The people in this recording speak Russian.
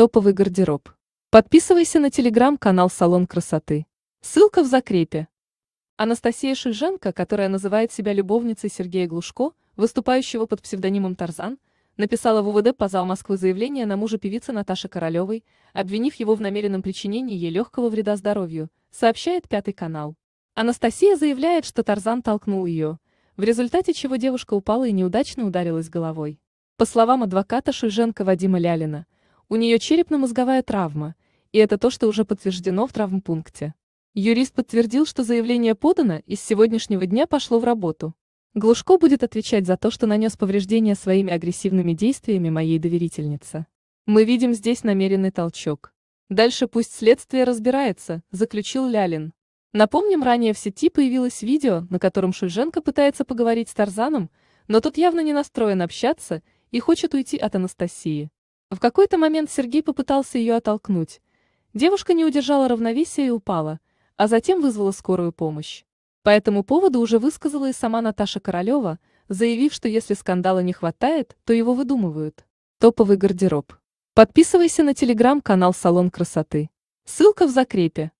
Топовый гардероб. Подписывайся на телеграм-канал «Салон красоты». Ссылка в закрепе. Анастасия Шульженко, которая называет себя любовницей Сергея Глушко, выступающего под псевдонимом Тарзан, написала в УВД по зал Москвы заявление на мужа певицы Наташи Королевой, обвинив его в намеренном причинении ей легкого вреда здоровью, сообщает Пятый канал. Анастасия заявляет, что Тарзан толкнул ее, в результате чего девушка упала и неудачно ударилась головой. По словам адвоката Шульженко Вадима Лялина, у нее черепно-мозговая травма, и это то, что уже подтверждено в травмпункте. Юрист подтвердил, что заявление подано и с сегодняшнего дня пошло в работу. Глушко будет отвечать за то, что нанес повреждения своими агрессивными действиями моей доверительнице. Мы видим здесь намеренный толчок. Дальше пусть следствие разбирается, заключил Лялин. Напомним, ранее в сети появилось видео, на котором Шульженко пытается поговорить с Тарзаном, но тот явно не настроен общаться и хочет уйти от Анастасии. В какой-то момент Сергей попытался ее оттолкнуть. Девушка не удержала равновесия и упала, а затем вызвала скорую помощь. По этому поводу уже высказала и сама Наташа Королева, заявив, что если скандала не хватает, то его выдумывают. Топовый гардероб. Подписывайся на телеграм-канал «Салон красоты». Ссылка в закрепе.